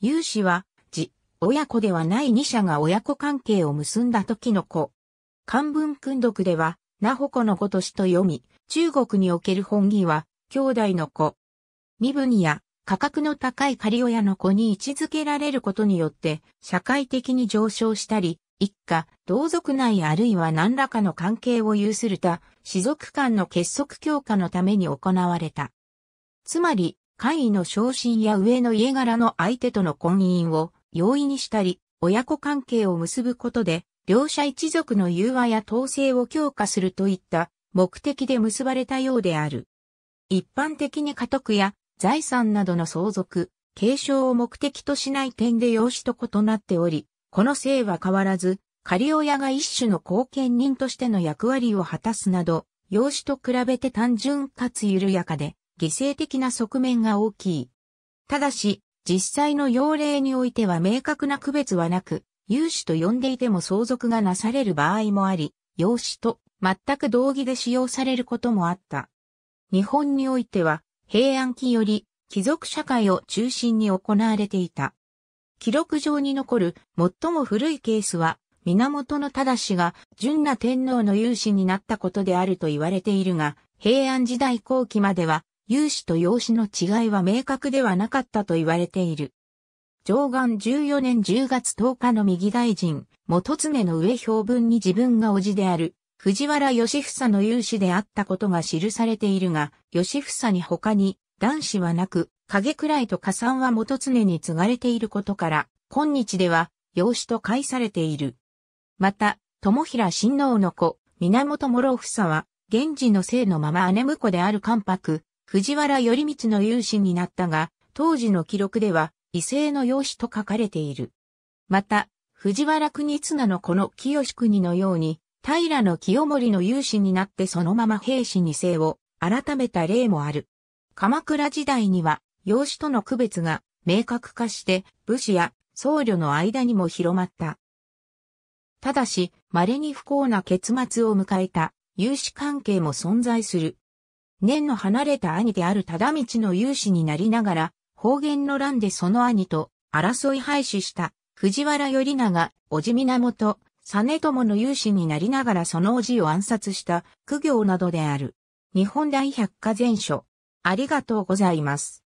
有志は、自、親子ではない二者が親子関係を結んだ時の子。漢文訓読では、なほこの子としと読み、中国における本義は、兄弟の子。身分や価格の高い仮親の子に位置づけられることによって、社会的に上昇したり、一家、同族内あるいは何らかの関係を有する他、士族間の結束強化のために行われた。つまり、会位の昇進や上の家柄の相手との婚姻を容易にしたり、親子関係を結ぶことで、両者一族の融和や統制を強化するといった目的で結ばれたようである。一般的に家督や財産などの相続、継承を目的としない点で養子と異なっており、この性は変わらず、仮親が一種の後見人としての役割を果たすなど、養子と比べて単純かつ緩やかで、犠牲的な側面が大きい。ただし、実際の要例においては明確な区別はなく、有志と呼んでいても相続がなされる場合もあり、養子と全く同義で使用されることもあった。日本においては、平安期より貴族社会を中心に行われていた。記録上に残る最も古いケースは、源忠が純な天皇の有志になったことであると言われているが、平安時代後期までは有志と養子の違いは明確ではなかったと言われている。上岸14年10月10日の右大臣、元常の上標文に自分が叔父である、藤原義房の有志であったことが記されているが、義房に他に男子はなく、影くらいと加算は元常に継がれていることから、今日では養子と解されている。また、友平親王の子、源諸房は、現時の姓のまま姉婿である関白、藤原頼光の勇士になったが、当時の記録では、異性の養子と書かれている。また、藤原国綱のこの清国のように、平の清盛の勇士になってそのまま兵士に姓を改めた例もある。鎌倉時代には、養子との区別が明確化して、武士や僧侶の間にも広まった。ただし、稀に不幸な結末を迎えた、有志関係も存在する。年の離れた兄である忠道の勇士になりながら、方言の乱でその兄と争い廃止した藤原頼長、おじ源、実友の勇士になりながらそのおじを暗殺した苦行などである。日本大百科全書。ありがとうございます。